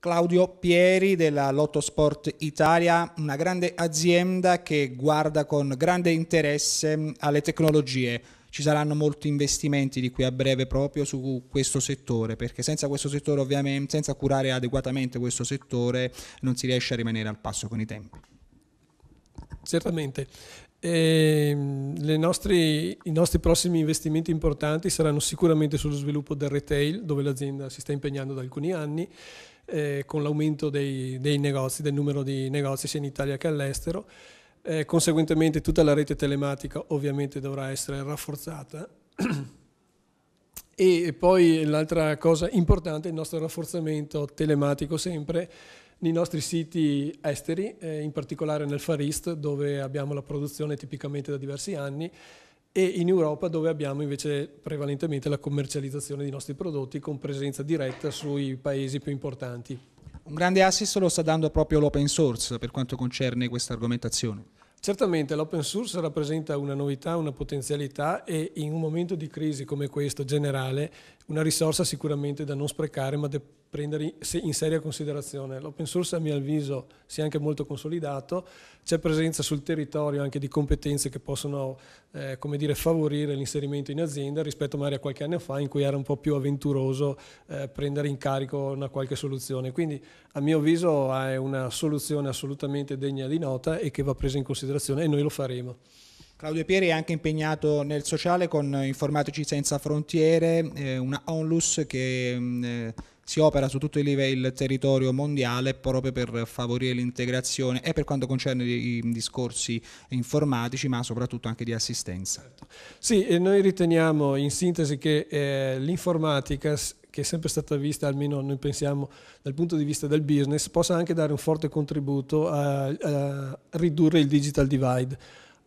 Claudio Pieri della Lotto Sport Italia, una grande azienda che guarda con grande interesse alle tecnologie. Ci saranno molti investimenti di qui a breve proprio su questo settore, perché senza questo settore ovviamente, senza curare adeguatamente questo settore, non si riesce a rimanere al passo con i tempi. Certamente. Ehm, e nostri, I nostri prossimi investimenti importanti saranno sicuramente sullo sviluppo del retail, dove l'azienda si sta impegnando da alcuni anni, eh, con l'aumento dei, dei, negozi, del numero di negozi sia in Italia che all'estero. Eh, conseguentemente tutta la rete telematica ovviamente dovrà essere rafforzata. e poi l'altra cosa importante è il nostro rafforzamento telematico sempre nei nostri siti esteri, eh, in particolare nel Far East dove abbiamo la produzione tipicamente da diversi anni e in Europa dove abbiamo invece prevalentemente la commercializzazione dei nostri prodotti con presenza diretta sui paesi più importanti. Un grande assist lo sta dando proprio l'open source per quanto concerne questa argomentazione. Certamente l'open source rappresenta una novità, una potenzialità e in un momento di crisi come questo generale una risorsa sicuramente da non sprecare ma da prendere in seria considerazione. L'open source a mio avviso si è anche molto consolidato, c'è presenza sul territorio anche di competenze che possono eh, come dire, favorire l'inserimento in azienda rispetto magari a qualche anno fa in cui era un po' più avventuroso eh, prendere in carico una qualche soluzione. Quindi a mio avviso è una soluzione assolutamente degna di nota e che va presa in considerazione e noi lo faremo. Claudio Pieri è anche impegnato nel sociale con Informatici Senza Frontiere, eh, una onlus che mm, eh, si opera su tutto il territorio mondiale proprio per favorire l'integrazione e per quanto concerne i discorsi informatici ma soprattutto anche di assistenza. Certo. Sì, e noi riteniamo in sintesi che eh, l'informatica che è sempre stata vista, almeno noi pensiamo dal punto di vista del business, possa anche dare un forte contributo a, a ridurre il digital divide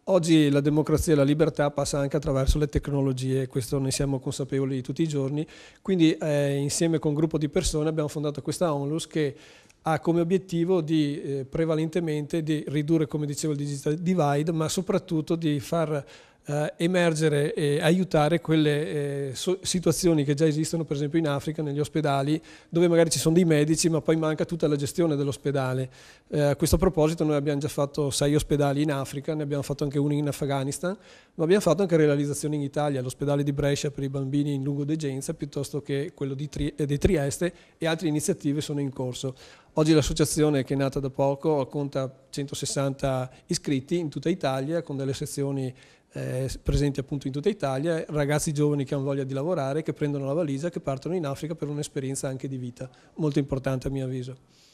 Oggi la democrazia e la libertà passa anche attraverso le tecnologie, questo ne siamo consapevoli tutti i giorni, quindi eh, insieme con un gruppo di persone abbiamo fondato questa onlus che ha come obiettivo di, eh, prevalentemente di ridurre, come dicevo, il digital divide, ma soprattutto di far eh, emergere e aiutare quelle eh, situazioni che già esistono, per esempio in Africa, negli ospedali, dove magari ci sono dei medici ma poi manca tutta la gestione dell'ospedale. Eh, a questo proposito noi abbiamo già fatto sei ospedali in Africa, ne abbiamo fatto anche uno in Afghanistan, ma abbiamo fatto anche realizzazioni in Italia, l'ospedale di Brescia per i bambini in lungodegenza, piuttosto che quello di, Tri eh, di Trieste e altre iniziative sono in corso. Oggi l'associazione che è nata da poco conta 160 iscritti in tutta Italia con delle sezioni eh, presenti appunto in tutta Italia, eh, ragazzi giovani che hanno voglia di lavorare, che prendono la valigia, che partono in Africa per un'esperienza anche di vita, molto importante a mio avviso.